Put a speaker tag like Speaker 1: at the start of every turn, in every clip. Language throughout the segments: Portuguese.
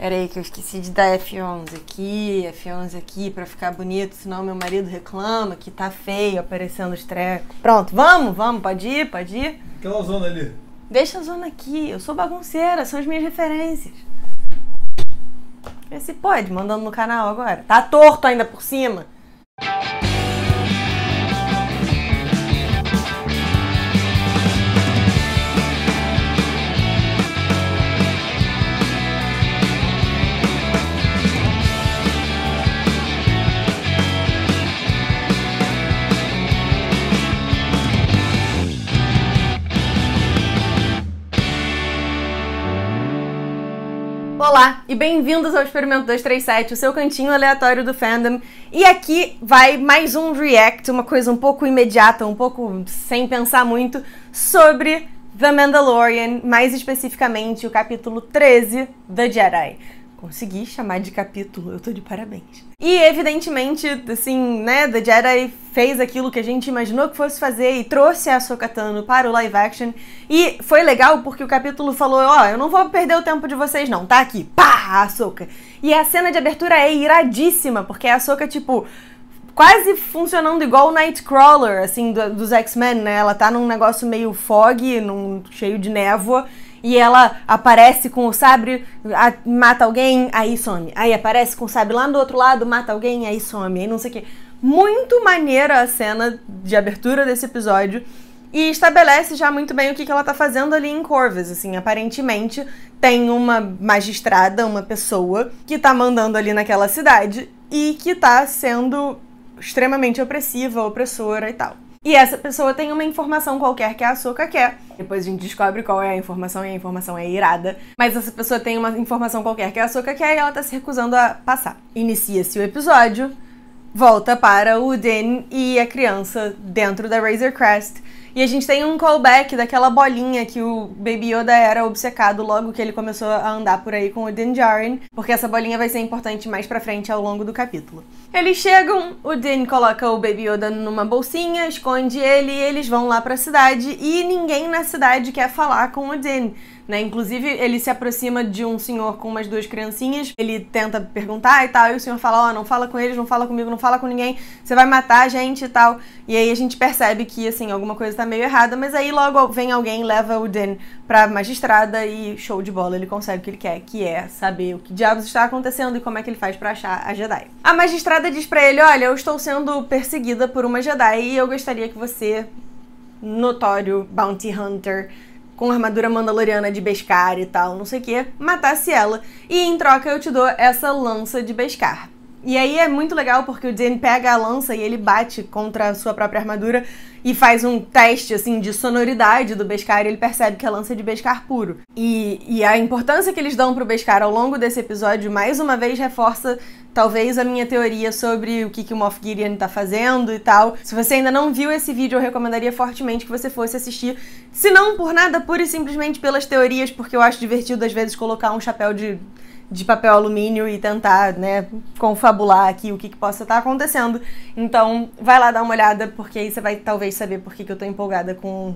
Speaker 1: Pera aí que eu esqueci de dar F11 aqui, F11 aqui para ficar bonito, senão meu marido reclama que tá feio aparecendo os trecos. Pronto, vamos, vamos, pode ir, pode ir. Aquela zona ali. Deixa a zona aqui, eu sou bagunceira, são as minhas referências. Esse pode, mandando no canal agora. Tá torto ainda por cima. Olá e bem-vindos ao Experimento 237, o seu cantinho aleatório do fandom. E aqui vai mais um react, uma coisa um pouco imediata, um pouco sem pensar muito, sobre The Mandalorian, mais especificamente o capítulo 13 da Jedi. Consegui chamar de capítulo, eu tô de parabéns. E evidentemente, assim, né, The Jedi fez aquilo que a gente imaginou que fosse fazer e trouxe a Ahsoka Tano para o live action. E foi legal porque o capítulo falou: Ó, oh, eu não vou perder o tempo de vocês, não, tá aqui, pá, Ahsoka. E a cena de abertura é iradíssima, porque a Ahsoka, tipo, quase funcionando igual o Nightcrawler, assim, do, dos X-Men, né? Ela tá num negócio meio fog, num, cheio de névoa, e ela aparece com o sabre, a, mata alguém, aí some. Aí aparece com o sabre lá do outro lado, mata alguém, aí some, aí não sei o quê. Muito maneira a cena de abertura desse episódio. E estabelece já muito bem o que, que ela tá fazendo ali em Corvus, assim, aparentemente tem uma magistrada, uma pessoa, que tá mandando ali naquela cidade e que tá sendo extremamente opressiva, opressora e tal. E essa pessoa tem uma informação qualquer que a Ahsoka quer. Depois a gente descobre qual é a informação e a informação é irada. Mas essa pessoa tem uma informação qualquer que a Ahsoka quer e ela tá se recusando a passar. Inicia-se o episódio, volta para o Den e a criança dentro da Razor Crest e a gente tem um callback daquela bolinha que o Baby Yoda era obcecado logo que ele começou a andar por aí com o Din Djarin, porque essa bolinha vai ser importante mais pra frente ao longo do capítulo. Eles chegam, o Din coloca o Baby Yoda numa bolsinha, esconde ele e eles vão lá pra cidade e ninguém na cidade quer falar com o Din né? Inclusive, ele se aproxima de um senhor com umas duas criancinhas, ele tenta perguntar e tal, e o senhor fala: Ó, oh, não fala com eles, não fala comigo, não fala com ninguém, você vai matar a gente e tal. E aí a gente percebe que, assim, alguma coisa tá meio errada, mas aí logo vem alguém, leva o Dan pra magistrada e show de bola, ele consegue o que ele quer, que é saber o que diabos está acontecendo e como é que ele faz para achar a Jedi. A magistrada diz para ele: Olha, eu estou sendo perseguida por uma Jedi e eu gostaria que você, notório bounty hunter, com a armadura mandaloriana de Beskar e tal, não sei o que, matasse ela. E em troca eu te dou essa lança de Beskar. E aí é muito legal porque o Jen pega a lança e ele bate contra a sua própria armadura e faz um teste assim de sonoridade do Beskar e ele percebe que a lança é de Beskar puro. E, e a importância que eles dão pro Beskar ao longo desse episódio mais uma vez reforça talvez a minha teoria sobre o que, que o Moff Gideon tá fazendo e tal. Se você ainda não viu esse vídeo, eu recomendaria fortemente que você fosse assistir. Se não por nada, pura e simplesmente pelas teorias, porque eu acho divertido às vezes colocar um chapéu de de papel alumínio e tentar, né, confabular aqui o que, que possa estar tá acontecendo. Então, vai lá dar uma olhada, porque aí você vai talvez saber por que, que eu tô empolgada com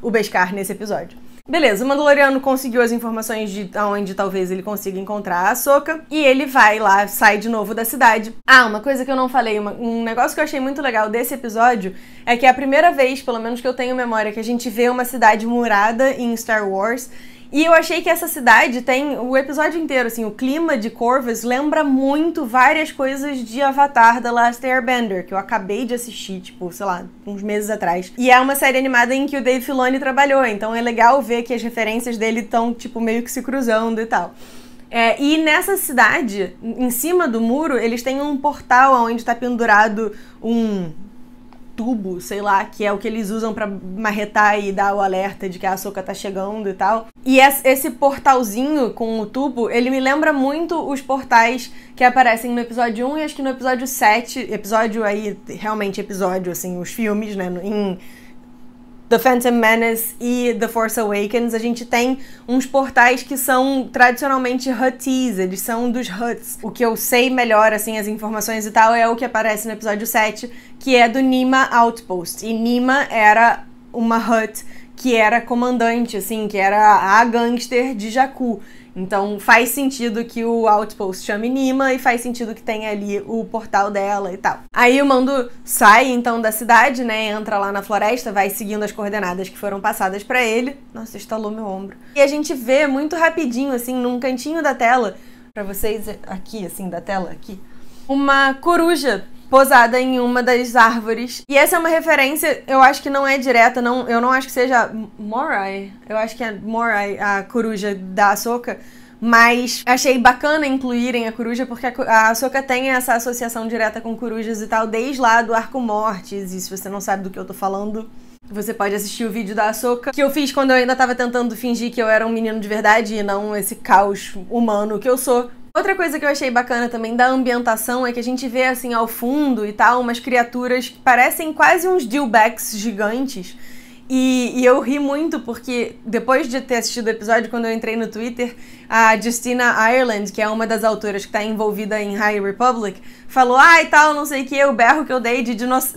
Speaker 1: o Beskar nesse episódio. Beleza, o Mandaloriano conseguiu as informações de onde talvez ele consiga encontrar a Soca e ele vai lá, sai de novo da cidade. Ah, uma coisa que eu não falei, uma, um negócio que eu achei muito legal desse episódio é que é a primeira vez, pelo menos que eu tenho memória, que a gente vê uma cidade murada em Star Wars e eu achei que essa cidade tem o episódio inteiro, assim, o clima de Corvus lembra muito várias coisas de Avatar The Last Airbender, que eu acabei de assistir, tipo, sei lá, uns meses atrás. E é uma série animada em que o Dave Filoni trabalhou, então é legal ver que as referências dele estão, tipo, meio que se cruzando e tal. É, e nessa cidade, em cima do muro, eles têm um portal onde está pendurado um tubo, sei lá, que é o que eles usam para marretar e dar o alerta de que a açúcar tá chegando e tal. E esse portalzinho com o tubo, ele me lembra muito os portais que aparecem no episódio 1 e acho que no episódio 7, episódio aí, realmente episódio, assim, os filmes, né, em The Phantom Menace e The Force Awakens, a gente tem uns portais que são tradicionalmente huties, eles são dos huts. O que eu sei melhor, assim, as informações e tal, é o que aparece no episódio 7, que é do Nima Outpost. E Nima era uma hut que era comandante, assim, que era a gangster de Jakku. Então faz sentido que o Outpost chame Nima e faz sentido que tenha ali o portal dela e tal. Aí o Mando sai então da cidade, né? Entra lá na floresta, vai seguindo as coordenadas que foram passadas para ele. Nossa, estalou meu ombro. E a gente vê muito rapidinho, assim, num cantinho da tela, para vocês aqui, assim, da tela aqui, uma coruja posada em uma das árvores. E essa é uma referência, eu acho que não é direta, não, eu não acho que seja Morai. Eu acho que é Morai, a coruja da Ahsoka. Mas achei bacana incluírem a coruja, porque a Ahsoka tem essa associação direta com corujas e tal, desde lá do Arco Mortes. E se você não sabe do que eu tô falando, você pode assistir o vídeo da Ahsoka, que eu fiz quando eu ainda tava tentando fingir que eu era um menino de verdade e não esse caos humano que eu sou. Outra coisa que eu achei bacana também da ambientação é que a gente vê assim ao fundo e tal umas criaturas que parecem quase uns dealbacks gigantes. E, e, eu ri muito porque depois de ter assistido o episódio, quando eu entrei no Twitter, a Justina Ireland, que é uma das autoras que está envolvida em High Republic, falou: "Ah, e tal, não sei o que, o berro que eu dei de dinoss...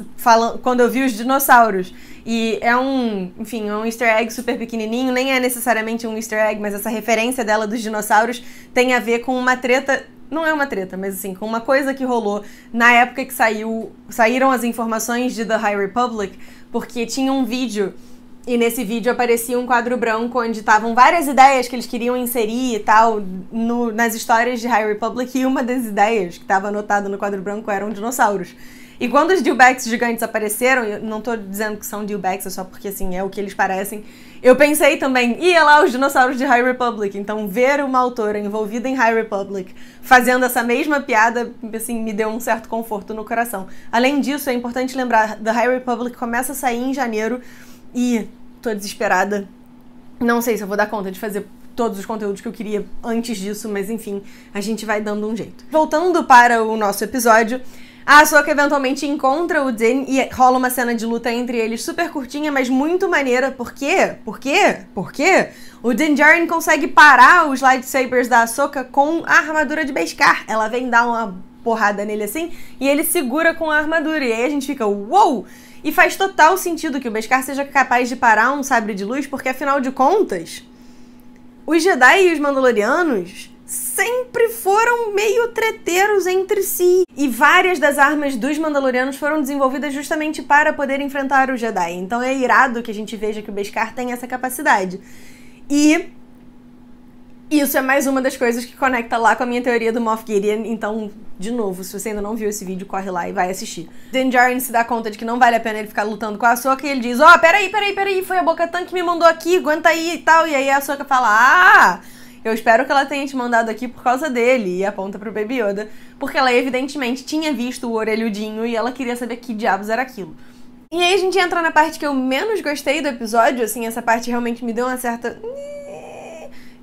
Speaker 1: quando eu vi os dinossauros". E é um, enfim, é um easter egg super pequenininho, nem é necessariamente um easter egg, mas essa referência dela dos dinossauros tem a ver com uma treta não é uma treta, mas assim, com uma coisa que rolou na época que saiu, saíram as informações de The High Republic, porque tinha um vídeo e nesse vídeo aparecia um quadro branco onde estavam várias ideias que eles queriam inserir e tal no, nas histórias de High Republic e uma das ideias que estava anotada no quadro branco eram dinossauros. E quando os dealbacks gigantes apareceram, eu não tô dizendo que são dealbacks, é só porque assim, é o que eles parecem. Eu pensei também, ia lá os dinossauros de High Republic. Então, ver uma autora envolvida em High Republic fazendo essa mesma piada, assim, me deu um certo conforto no coração. Além disso, é importante lembrar, The High Republic começa a sair em janeiro e tô desesperada. Não sei se eu vou dar conta de fazer todos os conteúdos que eu queria antes disso, mas enfim, a gente vai dando um jeito. Voltando para o nosso episódio, a Ahsoka eventualmente encontra o Din e rola uma cena de luta entre eles super curtinha, mas muito maneira. Por quê? Por quê? Por quê? O Din Djarin consegue parar os lightsabers da Ahsoka com a armadura de Beskar. Ela vem dar uma porrada nele assim e ele segura com a armadura. E aí a gente fica, uou! Wow! E faz total sentido que o Beskar seja capaz de parar um sabre de luz, porque afinal de contas, os Jedi e os Mandalorianos sempre foram meio treteiros entre si. E várias das armas dos Mandalorianos foram desenvolvidas justamente para poder enfrentar o Jedi. Então é irado que a gente veja que o Beskar tem essa capacidade. E isso é mais uma das coisas que conecta lá com a minha teoria do Moff Gideon. Então, de novo, se você ainda não viu esse vídeo, corre lá e vai assistir. Din Djarin se dá conta de que não vale a pena ele ficar lutando com a Ahsoka e ele diz: Ó, oh, peraí, peraí, peraí, foi a Boca Tanque que me mandou aqui, aguenta aí e tal. E aí a Ahsoka fala: Ah! Eu espero que ela tenha te mandado aqui por causa dele. E aponta pro Baby Yoda. Porque ela evidentemente tinha visto o orelhudinho e ela queria saber que diabos era aquilo. E aí a gente entra na parte que eu menos gostei do episódio, assim, essa parte realmente me deu uma certa.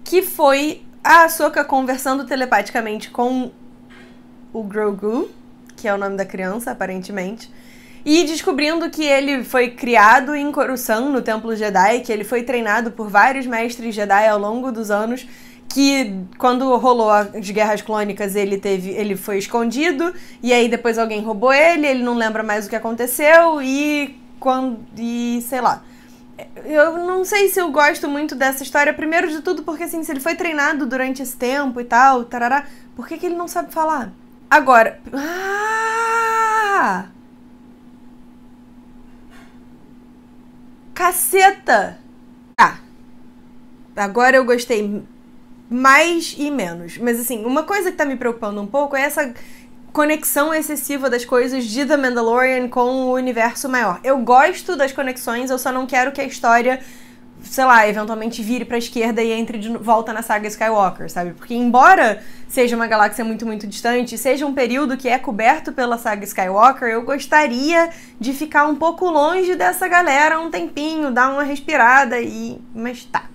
Speaker 1: Que foi a Ahsoka conversando telepaticamente com o Grogu, que é o nome da criança, aparentemente, e descobrindo que ele foi criado em Coruscant, no Templo Jedi, que ele foi treinado por vários mestres Jedi ao longo dos anos, que quando rolou as guerras clônicas ele teve ele foi escondido e aí depois alguém roubou ele ele não lembra mais o que aconteceu e quando e sei lá eu não sei se eu gosto muito dessa história primeiro de tudo porque assim se ele foi treinado durante esse tempo e tal tarará, por que, que ele não sabe falar agora ah! caceta ah agora eu gostei mais e menos. Mas assim, uma coisa que tá me preocupando um pouco é essa conexão excessiva das coisas de The Mandalorian com o universo maior. Eu gosto das conexões, eu só não quero que a história, sei lá, eventualmente vire pra esquerda e entre de volta na saga Skywalker, sabe? Porque embora seja uma galáxia muito, muito distante, seja um período que é coberto pela saga Skywalker, eu gostaria de ficar um pouco longe dessa galera um tempinho, dar uma respirada e... mas tá.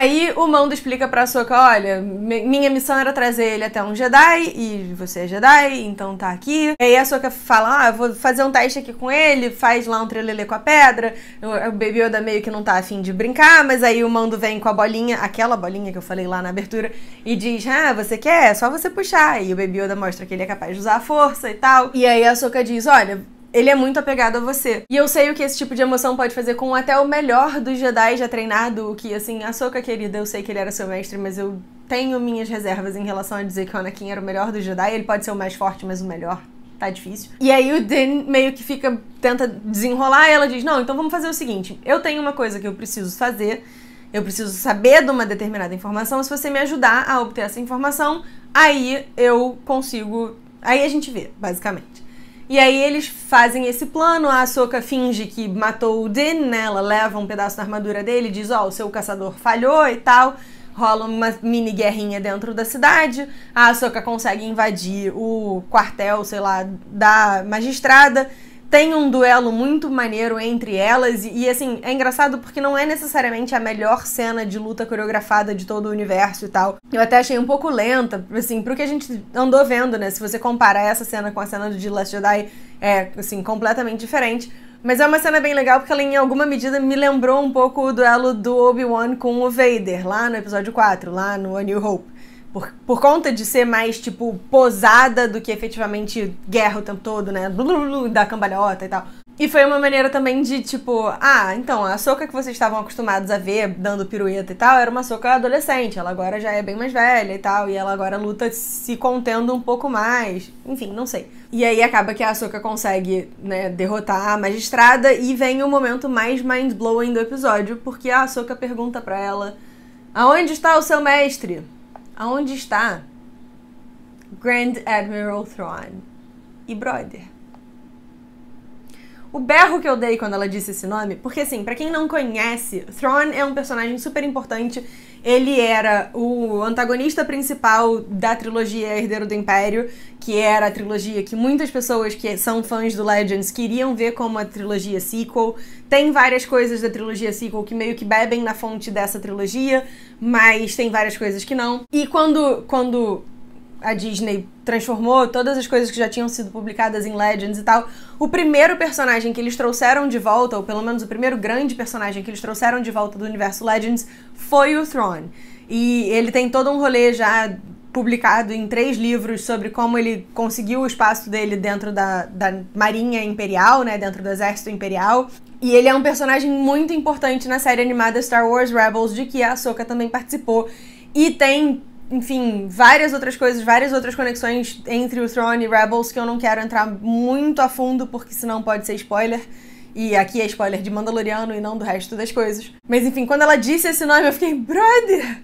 Speaker 1: Aí o Mando explica pra Soca: olha, minha missão era trazer ele até um Jedi, e você é Jedi, então tá aqui. Aí a Soca fala, ah, vou fazer um teste aqui com ele, faz lá um trelelê com a pedra. O Baby Yoda meio que não tá afim de brincar, mas aí o Mando vem com a bolinha, aquela bolinha que eu falei lá na abertura, e diz, ah, você quer? É só você puxar. E o Baby Yoda mostra que ele é capaz de usar a força e tal. E aí a Soca diz, olha ele é muito apegado a você. E eu sei o que esse tipo de emoção pode fazer com até o melhor dos Jedi já treinado, que assim, a Soka querida, eu sei que ele era seu mestre, mas eu tenho minhas reservas em relação a dizer que o Anakin era o melhor dos Jedi. Ele pode ser o mais forte, mas o melhor tá difícil. E aí o Den meio que fica tenta desenrolar e ela diz: "Não, então vamos fazer o seguinte. Eu tenho uma coisa que eu preciso fazer. Eu preciso saber de uma determinada informação. Se você me ajudar a obter essa informação, aí eu consigo, aí a gente vê, basicamente. E aí eles fazem esse plano, a Ahsoka finge que matou o Din, né? Ela leva um pedaço da armadura dele, diz, ó, oh, o seu caçador falhou e tal. Rola uma mini guerrinha dentro da cidade. A Ahsoka consegue invadir o quartel, sei lá, da magistrada tem um duelo muito maneiro entre elas. E, e, assim, é engraçado porque não é necessariamente a melhor cena de luta coreografada de todo o universo e tal. Eu até achei um pouco lenta, assim, pro que a gente andou vendo, né? Se você comparar essa cena com a cena de Last Jedi, é, assim, completamente diferente. Mas é uma cena bem legal porque ela, em alguma medida, me lembrou um pouco o duelo do Obi-Wan com o Vader, lá no episódio 4, lá no A New Hope por, por conta de ser mais, tipo, posada do que efetivamente guerra o tempo todo, né? Blu, blu, blu, da cambalhota e tal. E foi uma maneira também de, tipo, ah, então, a soca que vocês estavam acostumados a ver dando pirueta e tal era uma soca adolescente, ela agora já é bem mais velha e tal, e ela agora luta se contendo um pouco mais, enfim, não sei. E aí acaba que a soca consegue, né, derrotar a magistrada e vem o momento mais mind-blowing do episódio, porque a soca pergunta pra ela: Aonde está o seu mestre? Aonde está Grand Admiral Thrawn e Brother? O berro que eu dei quando ela disse esse nome, porque assim, para quem não conhece, Thrawn é um personagem super importante ele era o antagonista principal da trilogia Herdeiro do Império, que era a trilogia que muitas pessoas que são fãs do Legends queriam ver como a trilogia sequel. Tem várias coisas da trilogia sequel que meio que bebem na fonte dessa trilogia, mas tem várias coisas que não. E quando quando a Disney transformou todas as coisas que já tinham sido publicadas em Legends e tal. O primeiro personagem que eles trouxeram de volta, ou pelo menos o primeiro grande personagem que eles trouxeram de volta do universo Legends, foi o Throne. E ele tem todo um rolê já publicado em três livros sobre como ele conseguiu o espaço dele dentro da, da Marinha Imperial, né, dentro do Exército Imperial. E ele é um personagem muito importante na série animada Star Wars Rebels, de que a Ahsoka também participou. E tem enfim, várias outras coisas, várias outras conexões entre o Throne e Rebels que eu não quero entrar muito a fundo, porque senão pode ser spoiler. E aqui é spoiler de Mandaloriano e não do resto das coisas. Mas enfim, quando ela disse esse nome, eu fiquei, brother!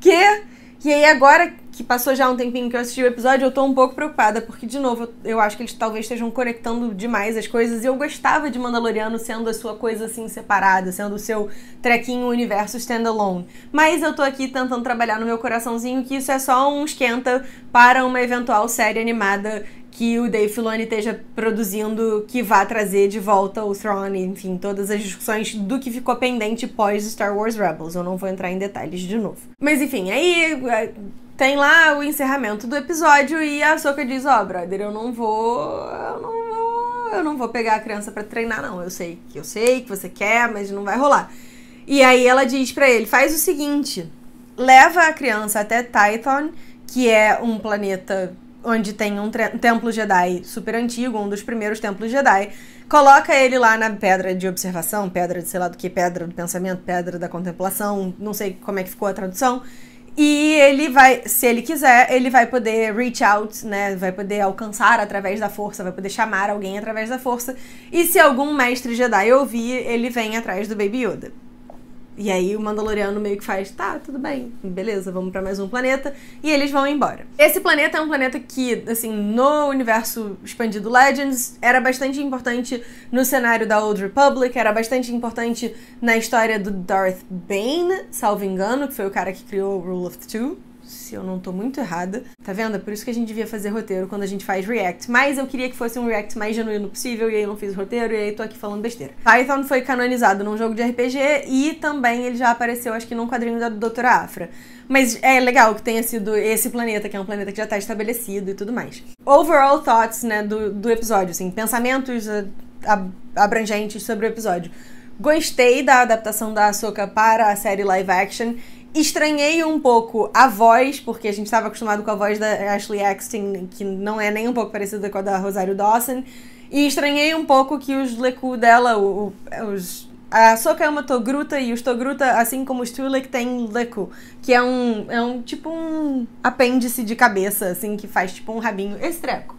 Speaker 1: Que? E aí agora, que passou já um tempinho que eu assisti o episódio, eu tô um pouco preocupada, porque, de novo, eu, eu acho que eles talvez estejam conectando demais as coisas. E eu gostava de Mandaloriano sendo a sua coisa assim separada, sendo o seu trequinho universo standalone. Mas eu tô aqui tentando trabalhar no meu coraçãozinho que isso é só um esquenta para uma eventual série animada que o Dave Filoni esteja produzindo que vá trazer de volta o Throne, enfim, todas as discussões do que ficou pendente pós Star Wars Rebels. Eu não vou entrar em detalhes de novo. Mas enfim, aí tem lá o encerramento do episódio e a Soca diz: Ó, oh, brother, eu não vou. Eu não vou. Eu não vou pegar a criança para treinar, não. Eu sei que eu sei que você quer, mas não vai rolar. E aí ela diz para ele: faz o seguinte: leva a criança até Titan, que é um planeta onde tem um templo Jedi super antigo, um dos primeiros templos Jedi. Coloca ele lá na pedra de observação, pedra de sei lá do que, pedra do pensamento, pedra da contemplação, não sei como é que ficou a tradução. E ele vai, se ele quiser, ele vai poder reach out, né? Vai poder alcançar através da força, vai poder chamar alguém através da força. E se algum mestre Jedi ouvir, ele vem atrás do Baby Yoda. E aí o Mandaloriano meio que faz, tá, tudo bem, beleza, vamos para mais um planeta. E eles vão embora. Esse planeta é um planeta que, assim, no universo expandido Legends, era bastante importante no cenário da Old Republic, era bastante importante na história do Darth Bane, salvo engano, que foi o cara que criou Rule of Two se eu não tô muito errada. Tá vendo? É por isso que a gente devia fazer roteiro quando a gente faz React. Mas eu queria que fosse um React mais genuíno possível, e aí eu não fiz roteiro, e aí tô aqui falando besteira. Python foi canonizado num jogo de RPG e também ele já apareceu, acho que num quadrinho da Doutora Afra. Mas é legal que tenha sido esse planeta, que é um planeta que já tá estabelecido e tudo mais. Overall thoughts, né, do, do episódio, assim, pensamentos abrangentes sobre o episódio. Gostei da adaptação da Ahsoka para a série live action. Estranhei um pouco a voz, porque a gente estava acostumado com a voz da Ashley Eckstein, que não é nem um pouco parecida com a da Rosário Dawson. E estranhei um pouco que os Leku dela, o, os a Soka é uma togruta e os togruta, assim como os Tulek, tem leku, que é um, é um tipo um apêndice de cabeça, assim, que faz tipo um rabinho estreco.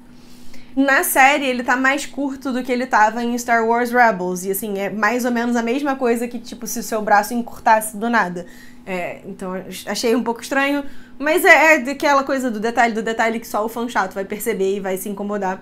Speaker 1: Na série, ele tá mais curto do que ele tava em Star Wars Rebels. E assim, é mais ou menos a mesma coisa que, tipo, se o seu braço encurtasse do nada. É, então achei um pouco estranho. Mas é, é aquela coisa do detalhe do detalhe que só o fã chato vai perceber e vai se incomodar.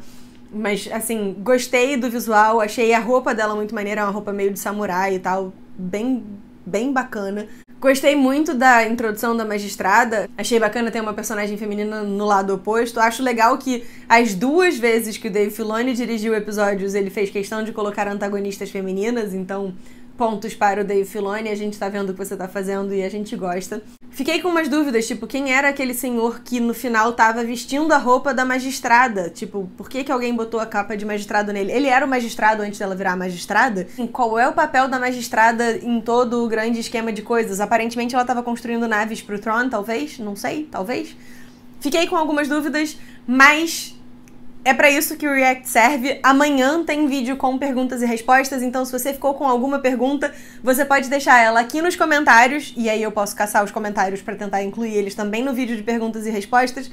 Speaker 1: Mas, assim, gostei do visual, achei a roupa dela muito maneira, é uma roupa meio de samurai e tal, bem, bem bacana. Gostei muito da introdução da magistrada. Achei bacana ter uma personagem feminina no lado oposto. Acho legal que as duas vezes que o Dave Filoni dirigiu episódios, ele fez questão de colocar antagonistas femininas, então pontos para o Dave Filoni, a gente tá vendo o que você tá fazendo e a gente gosta. Fiquei com umas dúvidas, tipo, quem era aquele senhor que no final tava vestindo a roupa da magistrada? Tipo, por que que alguém botou a capa de magistrado nele? Ele era o magistrado antes dela virar magistrada? qual é o papel da magistrada em todo o grande esquema de coisas? Aparentemente ela tava construindo naves pro Tron, talvez? Não sei, talvez? Fiquei com algumas dúvidas, mas é para isso que o React serve. Amanhã tem vídeo com perguntas e respostas, então se você ficou com alguma pergunta, você pode deixar ela aqui nos comentários e aí eu posso caçar os comentários para tentar incluir eles também no vídeo de perguntas e respostas,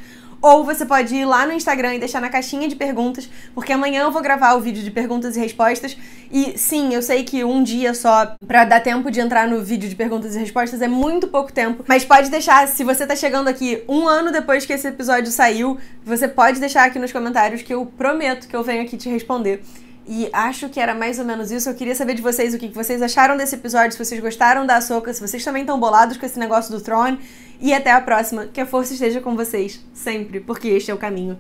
Speaker 1: ou você pode ir lá no Instagram e deixar na caixinha de perguntas, porque amanhã eu vou gravar o vídeo de perguntas e respostas. E sim, eu sei que um dia só para dar tempo de entrar no vídeo de perguntas e respostas é muito pouco tempo, mas pode deixar, se você tá chegando aqui um ano depois que esse episódio saiu, você pode deixar aqui nos comentários que eu prometo que eu venho aqui te responder. E acho que era mais ou menos isso. Eu queria saber de vocês o que vocês acharam desse episódio, se vocês gostaram da Soca, se vocês também estão bolados com esse negócio do Throne. E até a próxima. Que a força esteja com vocês sempre, porque este é o caminho.